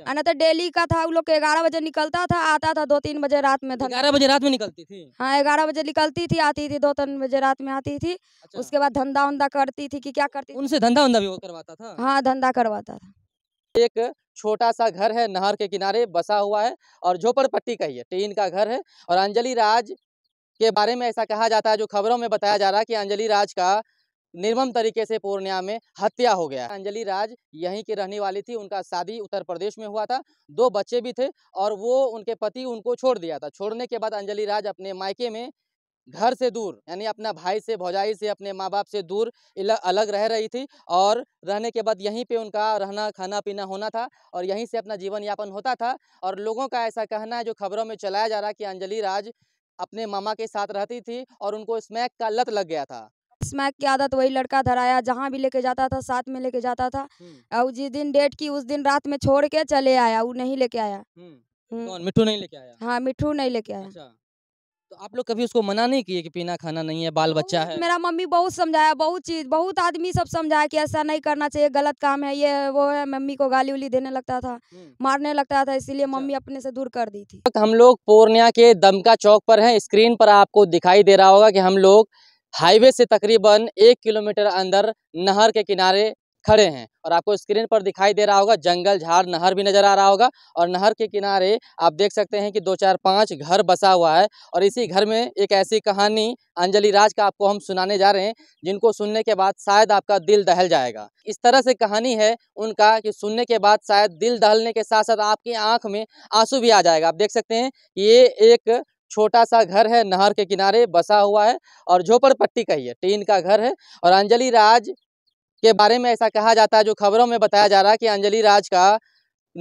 अच्छा। नहीं तो डेली का था वो लोग के ग्यारह बजे निकलता था आता था दो तीन बजे रात में ग्यारह बजे रात में निकलती थी हाँ ग्यारह बजे निकलती थी आती थी दो तीन बजे रात में आती थी अच्छा। उसके बाद धंधा उंधा करती थी कि क्या करती उनसे धंधा उंधा भी वो करवाता था हाँ धंधा करवाता था एक छोटा सा घर है नहर के किनारे बसा हुआ है और झोपड़पट्टी का ही है टीन का घर है और अंजलि राज के बारे में ऐसा कहा जाता है जो खबरों में बताया जा रहा है कि अंजलि राज का निर्मम तरीके से पूर्णिया में हत्या हो गया अंजलि राज यहीं के रहने वाली थी उनका शादी उत्तर प्रदेश में हुआ था दो बच्चे भी थे और वो उनके पति उनको छोड़ दिया था छोड़ने के बाद अंजलि राज अपने मायके में घर से दूर यानी अपना भाई से भौजाई से अपने माँ बाप से दूर अलग रह रही थी और रहने के बाद यहीं पे उनका रहना खाना पीना होना था और यहीं से अपना जीवन यापन होता था और लोगों का ऐसा कहना है जो खबरों में चलाया जा रहा कि अंजलि राज अपने मामा के साथ रहती थी और उनको स्मैक का लत लग गया था स्मैक की आदत वही लड़का धराया जहाँ भी लेके जाता था साथ में लेके जाता था और जिस दिन डेट की उस दिन रात में छोड़ के चले आया वो नहीं लेके आया मिठू नहीं लेके आया हाँ मिठू नहीं लेके आया अच्छा। तो आप लोग कभी उसको मना नहीं किए कि पीना खाना नहीं है बाल बच्चा है मेरा मम्मी बहुत समझाया बहुत चीज बहुत आदमी सब समझाया कि ऐसा नहीं करना चाहिए गलत काम है ये वो है मम्मी को गाली उली देने लगता था मारने लगता था इसीलिए अच्छा। मम्मी अपने से दूर कर दी थी हम लोग पूर्णिया के दमका चौक पर है स्क्रीन पर आपको दिखाई दे रहा होगा की हम लोग हाईवे से तकरीबन एक किलोमीटर अंदर नहर के किनारे खड़े हैं और आपको स्क्रीन पर दिखाई दे रहा होगा जंगल झाड़ नहर भी नज़र आ रहा होगा और नहर के किनारे आप देख सकते हैं कि दो चार पाँच घर बसा हुआ है और इसी घर में एक ऐसी कहानी अंजलि राज का आपको हम सुनाने जा रहे हैं जिनको सुनने के बाद शायद आपका दिल दहल जाएगा इस तरह से कहानी है उनका कि सुनने के बाद शायद दिल दहलने के साथ साथ आपकी आँख में आंसू भी आ जाएगा आप देख सकते हैं ये एक छोटा सा घर है नहर के किनारे बसा हुआ है और झोपड़पट्टी का ही है टीन का घर है और अंजलि राज के बारे में ऐसा कहा जाता है जो खबरों में बताया जा रहा है कि अंजलि राज का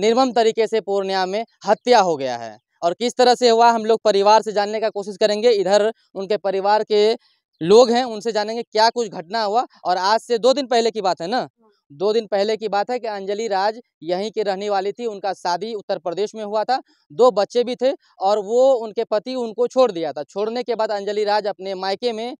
निर्मम तरीके से पूर्णिया में हत्या हो गया है और किस तरह से हुआ हम लोग परिवार से जानने का कोशिश करेंगे इधर उनके परिवार के लोग हैं उनसे जानेंगे क्या कुछ घटना हुआ और आज से दो दिन पहले की बात है ना दो दिन पहले की बात है कि अंजलि राज यहीं के रहने वाली थी उनका शादी उत्तर प्रदेश में हुआ था दो बच्चे भी थे और वो उनके पति उनको छोड़ दिया था छोड़ने के बाद अंजलि राज अपने मायके में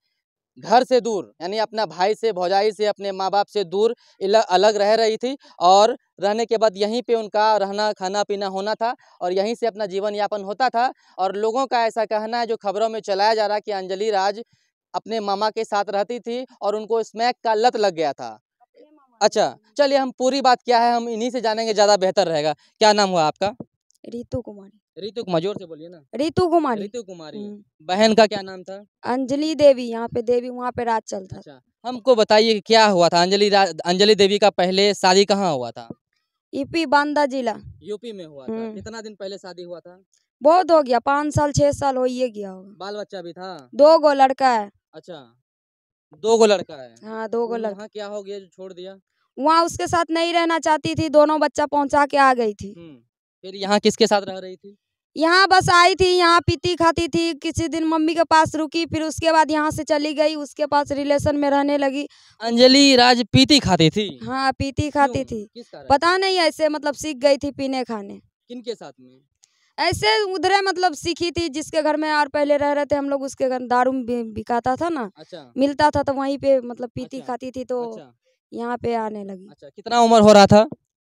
घर से दूर यानी अपना भाई से भौजाई से अपने माँ बाप से दूर अलग रह रही थी और रहने के बाद यहीं पे उनका रहना खाना पीना होना था और यहीं से अपना जीवन यापन होता था और लोगों का ऐसा कहना है जो खबरों में चलाया जा रहा कि अंजलि राज अपने मामा के साथ रहती थी और उनको स्मैक का लत लग गया था अच्छा चलिए हम पूरी बात क्या है हम इन्हीं से जानेंगे ज़्यादा बेहतर रहेगा क्या नाम हुआ आपका रितु कुमारी रितु कुमार जोर से बोलिए ना रितु कुमारी रितु कुमारी हम्म। बहन का क्या नाम था अंजलि देवी यहाँ पे देवी वहाँ पे राज चलता अच्छा हमको बताइए क्या हुआ था अंजलि अंजलि देवी का पहले शादी कहाँ हुआ था यूपी बांदा जिला यूपी में हुआ था हम्म। कितना दिन पहले शादी हुआ था बहुत हो गया पाँच साल छह साल हो ये गया होगा बाल बच्चा भी था दो गो लड़का है अच्छा दो गो लड़का है हाँ दो गो तो लड़का क्या हो गया जो छोड़ दिया वहाँ उसके साथ नहीं रहना चाहती थी दोनों बच्चा पहुँचा के आ गई थी हम्म, फिर यहाँ किसके साथ रह रही थी यहाँ बस आई थी यहाँ पीती खाती थी किसी दिन मम्मी के पास रुकी फिर उसके बाद यहाँ से चली गई उसके पास रिलेशन में रहने लगी अंजलि राज पीती खाती थी हाँ पीती खाती थी पता नहीं ऐसे मतलब सीख गई थी पीने खाने किन के साथ में ऐसे उधर मतलब सीखी थी जिसके घर में और पहले रह रहे थे हम लोग उसके घर दारू बिकाता था ना अच्छा। मिलता था तो वहीं पे मतलब पीती अच्छा। खाती थी तो अच्छा। यहाँ पे आने लगी अच्छा कितना उम्र हो रहा था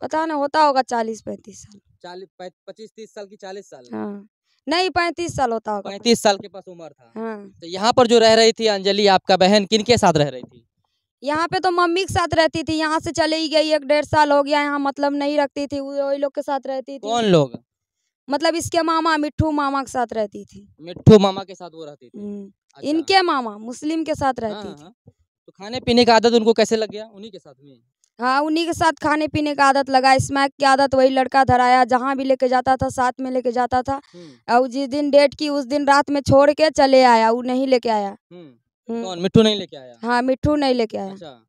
पता नहीं होता होगा चालीस पैंतीस साल चालीस पच्चीस तीस साल की चालीस साल हाँ नहीं पैंतीस साल होता होगा पैंतीस साल के पास उम्र था हाँ तो यहाँ पर जो रह रही थी अंजलि आपका बहन किन के साथ रह रही थी यहाँ पे तो मम्मी के साथ रहती थी यहाँ से चली गई एक डेढ़ साल हो गया यहाँ मतलब नहीं रखती थी वही लोग के साथ रहती थी कौन लोग मतलब इसके मामा मिठू मामा के साथ रहती थी मिठू मामा के साथ वो रहती थी हम्म, अच्छा। इनके मामा मुस्लिम के साथ हाँ, रहती हाँ, थी हाँ। तो खाने पीने का आदत उनको कैसे लग गया उन्हीं के साथ में हाँ उन्हीं के साथ खाने पीने का आदत लगा स्मैक की आदत वही लड़का धराया जहाँ भी लेके जाता था साथ में लेके जाता था हम्म। और जिस दिन डेट की उस दिन रात में छोड़ के चले आया वो नहीं लेके आया हम्म। तो मिठू नहीं लेके आया हाँ मिठू नहीं लेके आया अच्छा।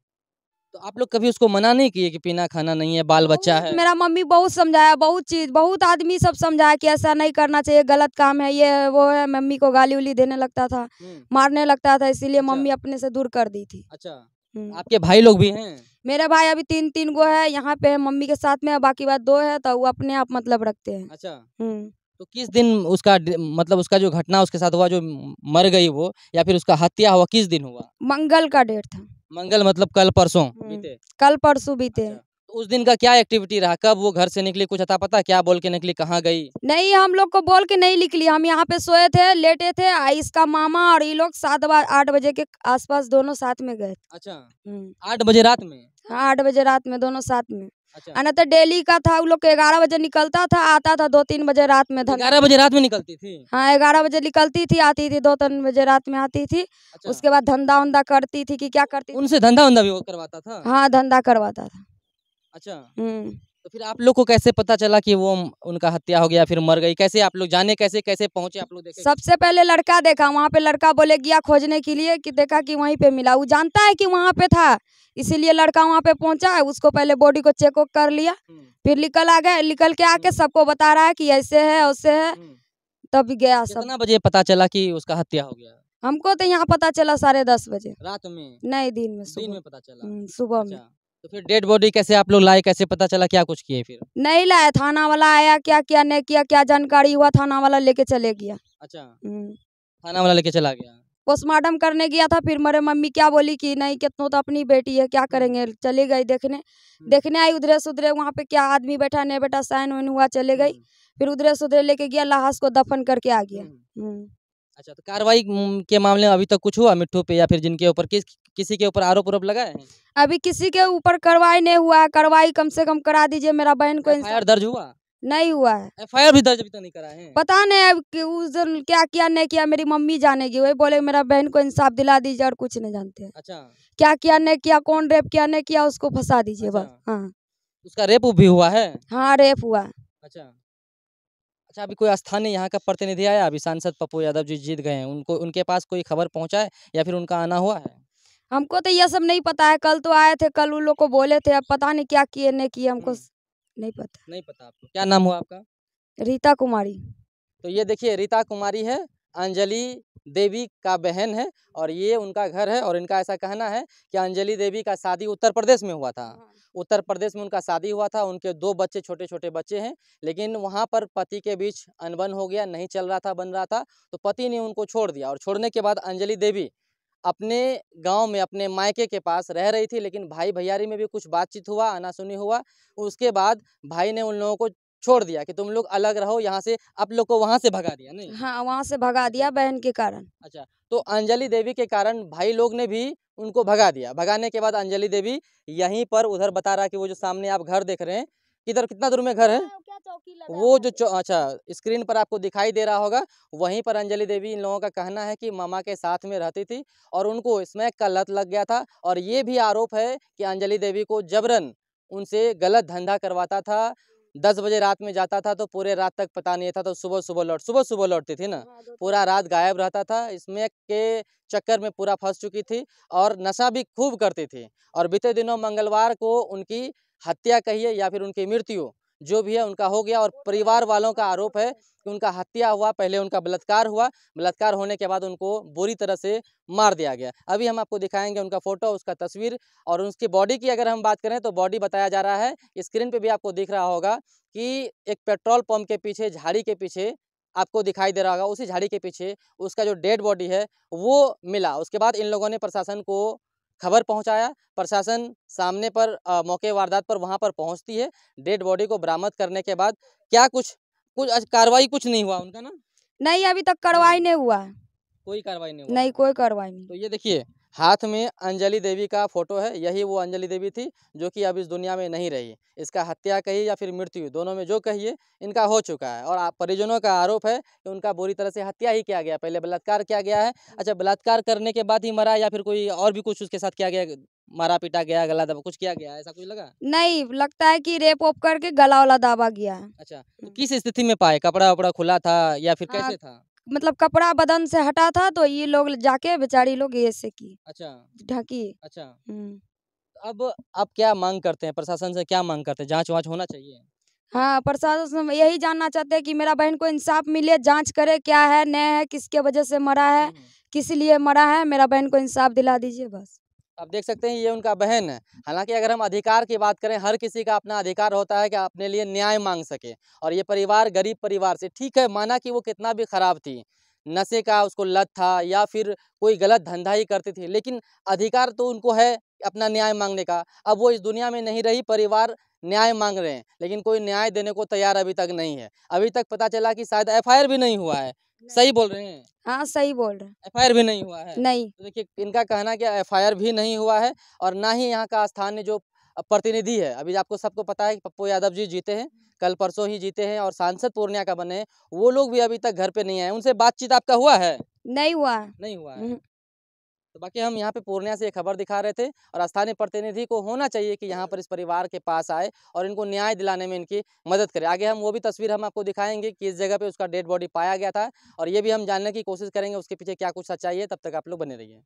तो आप लोग कभी उसको मना नहीं किए कि पीना खाना नहीं है बाल बच्चा है मेरा मम्मी बहुत समझाया बहुत चीज बहुत आदमी सब समझाया कि ऐसा नहीं करना चाहिए गलत काम है ये वो है मम्मी को गाली उली देने लगता था हम्म। मारने लगता था इसीलिए अच्छा। मम्मी अपने से दूर कर दी थी अच्छा हम्म। आपके भाई लोग भी हैं मेरे भाई अभी तीन तीन गो है यहाँ पे मम्मी के साथ में बाकी बात दो है तो वो अपने आप मतलब रखते है अच्छा हम्म। तो किस दिन उसका मतलब उसका जो घटना उसके साथ हुआ जो मर गई वो या फिर उसका हत्या हुआ किस दिन हुआ मंगल का डेट था मंगल मतलब कल परसों हम्म, बीते कल परसों बीते अच्छा, तो उस दिन का क्या एक्टिविटी रहा कब वो घर से निकली कुछ अता पता क्या बोल के निकली कहाँ गई नहीं हम लोग को बोल के नहीं निकली हम यहाँ पे सोए थे लेटे थे इसका मामा और ये लोग सात बार आठ बजे के आसपास दोनों साथ में गए अच्छा हम्म। आठ बजे रात में हाँ, आठ बजे रात में दोनों साथ में अच्छा। तो डेली का था वो लोग ग्यारह बजे निकलता था आता था दो तीन बजे रात में ग्यारह बजे रात में निकलती थी हाँ ग्यारह बजे निकलती थी आती थी दो तीन बजे रात में आती थी अच्छा। उसके बाद धंधा उन्दा करती थी कि क्या करती उनसे धंधा उन्दा भी वो करवाता था हाँ धंधा करवाता था अच्छा हम्म तो फिर आप लोग को कैसे पता चला कि वो उनका हत्या हो गया फिर मर गई कैसे आप लोग जाने कैसे कैसे पहुंचे आप लोग सबसे पहले लड़का देखा वहाँ पे लड़का बोले गया खोजने के लिए कि देखा कि वहीं पे मिला वो जानता है कि वहाँ पे था इसीलिए लड़का वहाँ पे पहुंचा है उसको पहले बॉडी को चेक कर लिया फिर निकल आ गए निकल के आके सबको बता रहा है की ऐसे है ऐसे है तब गया सब बजे पता चला की उसका हत्या हो गया हमको तो यहाँ पता चला साढ़े दस बजे रात में नहीं दिन में दिन में पता चला सुबह में अच्छा। तो फिर डेड बॉडी कैसे आप लोग लाए कैसे पता चला क्या कुछ किए फिर नहीं लाया थाना वाला आया क्या क्या नहीं किया क्या जानकारी हुआ थाना वाला लेके चले गया अच्छा हम्म। थाना वाला लेके चला गया पोस्टमार्टम करने गया था फिर मेरे मम्मी क्या बोली कि नहीं कितनों तो अपनी बेटी है क्या हम्म। करेंगे चले गई देखने हम्म। देखने आई उधरे सुधरे वहाँ पे क्या आदमी बैठा नहीं बैठा साइन वाइन हुआ चले गई फिर उधरे सुधरे लेके गया लाश को दफन करके आ गया अच्छा तो कार्रवाई के मामले में अभी तक कुछ हुआ मिट्टू पे या फिर जिनके ऊपर किस किसी के ऊपर आरोप उरोप लगाए अभी किसी के ऊपर कार्रवाई नहीं हुआ है कार्रवाई कम से कम करा दीजिए मेरा बहन को दर्ज हुआ नहीं हुआ है एफ भी दर्ज अभी तक नहीं करा है पता नहीं अब उस दिन क्या किया नहीं किया मेरी मम्मी जानेगी वही बोले मेरा बहन को इंसाफ दिला दीजिए और कुछ नहीं जानते अच्छा क्या किया नहीं किया कौन रेप किया नहीं किया उसको फंसा दीजिए अच्छा। बस हाँ उसका रेप भी हुआ है हाँ रेप हुआ अच्छा अच्छा अभी कोई स्थानीय यहाँ का प्रतिनिधि आया अभी सांसद पप्पू यादव जी जीत गए हैं उनको उनके पास कोई खबर पहुँचा है या फिर उनका आना हुआ है हमको तो यह सब नहीं पता है कल तो आए थे कल उन लोग को बोले थे अब पता नहीं क्या किए नहीं किए हमको हम्म। नहीं पता नहीं पता आपको क्या नाम हुआ आपका रीता कुमारी तो ये देखिए रीता कुमारी है अंजलि देवी का बहन है और ये उनका घर है और इनका ऐसा कहना है कि अंजलि देवी का शादी उत्तर प्रदेश में हुआ था हाँ। उत्तर प्रदेश में उनका शादी हुआ था उनके दो बच्चे छोटे छोटे बच्चे हैं लेकिन वहाँ पर पति के बीच अनबन हो गया नहीं चल रहा था बन रहा था तो पति ने उनको छोड़ दिया और छोड़ने के बाद अंजलि देवी अपने गांव में अपने मायके के पास रह रही थी लेकिन भाई भैयारी में भी कुछ बातचीत हुआ अनासुनी हुआ उसके बाद भाई ने उन लोगों को छोड़ दिया कि तुम लोग अलग रहो यहाँ से आप लोग को वहाँ से भगा दिया नहीं हाँ वहाँ से भगा दिया अच्छा। बहन के कारण अच्छा तो अंजलि देवी के कारण भाई लोग ने भी उनको भगा दिया भगाने के बाद अंजलि देवी यहीं पर उधर बता रहा कि वो जो सामने आप घर देख रहे हैं किधर कितना दूर में घर है वो जो अच्छा स्क्रीन पर आपको दिखाई दे रहा होगा वहीं पर अंजलि देवी इन लोगों का कहना है कि मामा के साथ में रहती थी और उनको इसमें का लत लग गया था और ये भी आरोप है कि अंजलि देवी को जबरन उनसे गलत धंधा करवाता था दस बजे रात में जाता था तो पूरे रात तक पता नहीं था तो सुबह सुबह लौट सुबह सुबह लौटती थी ना हाँ, पूरा रात गायब रहता था इसमें के चक्कर में पूरा फंस चुकी थी और नशा भी खूब करती थी और बीते दिनों मंगलवार को उनकी हत्या कहिए या फिर उनकी मृत्यु जो भी है उनका हो गया और परिवार वालों का आरोप है कि उनका हत्या हुआ पहले उनका बलात्कार हुआ बलात्कार होने के बाद उनको बुरी तरह से मार दिया गया अभी हम आपको दिखाएंगे उनका फ़ोटो उसका तस्वीर और उसकी बॉडी की अगर हम बात करें तो बॉडी बताया जा रहा है स्क्रीन पे भी आपको दिख रहा होगा कि एक पेट्रोल पंप के पीछे झाड़ी के पीछे आपको दिखाई दे रहा होगा उसी झाड़ी के पीछे उसका जो डेड बॉडी है वो मिला उसके बाद इन लोगों ने प्रशासन को खबर पहुंचाया प्रशासन सामने पर आ, मौके वारदात पर वहां पर पहुंचती है डेड बॉडी को बरामद करने के बाद क्या कुछ कुछ कार्रवाई कुछ नहीं हुआ उनका ना नहीं अभी तक कार्रवाई नहीं हुआ कोई कार्रवाई नहीं हुआ नहीं कोई कार्रवाई नहीं तो ये देखिए हाथ में अंजलि देवी का फोटो है यही वो अंजलि देवी थी जो कि अब इस दुनिया में नहीं रही इसका हत्या कही या फिर मृत्यु दोनों में जो कहिए इनका हो चुका है और परिजनों का आरोप है कि उनका बुरी तरह से हत्या ही किया गया पहले बलात्कार किया गया है अच्छा बलात्कार करने के बाद ही मरा या फिर कोई और भी कुछ उसके साथ किया गया मारा पीटा गया गला दबा कुछ किया गया ऐसा कुछ लगा नहीं लगता है कि रेप ओप करके गला वाला दाबा गया है अच्छा तो किस स्थिति में पाए कपड़ा वपड़ा खुला था या फिर हाँ, कैसे था मतलब कपड़ा बदन से हटा था तो ये लोग जाके बेचारी लोग ऐसे की अच्छा ढकी अच्छा हम्म। अब आप क्या मांग करते हैं प्रशासन से क्या मांग करते हैं जांच वाँच होना चाहिए हाँ प्रशासन यही जानना चाहते हैं कि मेरा बहन को इंसाफ मिले जांच करे क्या है न है किसके वजह से मरा है हम्म। किस लिए मरा है मेरा बहन को इंसाफ दिला दीजिए बस आप देख सकते हैं ये उनका बहन है हालांकि अगर हम अधिकार की बात करें हर किसी का अपना अधिकार होता है कि अपने लिए न्याय मांग सके और ये परिवार गरीब परिवार से ठीक है माना कि वो कितना भी खराब थी नशे का उसको लत था या फिर कोई गलत धंधा ही करती थी लेकिन अधिकार तो उनको है अपना न्याय मांगने का अब वो इस दुनिया में नहीं रही परिवार न्याय मांग रहे हैं लेकिन कोई न्याय देने को तैयार अभी तक नहीं है अभी तक पता चला कि शायद एफ भी नहीं हुआ है सही बोल रहे हैं हाँ सही बोल रहे हैं एफ भी नहीं हुआ है नहीं तो देखिए इनका कहना क्या एफ भी नहीं हुआ है और ना ही यहाँ का स्थानीय जो प्रतिनिधि है अभी आपको सबको पता है कि पप्पू यादव जी जीते हैं कल परसों ही जीते हैं और सांसद पूर्णिया का बने वो लोग भी अभी तक घर पे नहीं आए उनसे बातचीत आपका हुआ है नहीं हुआ नहीं हुआ है हम्म। तो बाकी हम यहाँ पे पूर्णिया से एक खबर दिखा रहे थे और स्थानीय प्रतिनिधि को होना चाहिए कि यहाँ पर इस परिवार के पास आए और इनको न्याय दिलाने में इनकी मदद करे आगे हम वो भी तस्वीर हम आपको दिखाएंगे कि इस जगह पे उसका डेड बॉडी पाया गया था और ये भी हम जानने की कोशिश करेंगे उसके पीछे क्या कुछ सच्चाई है तब तक आप लोग बने रहिए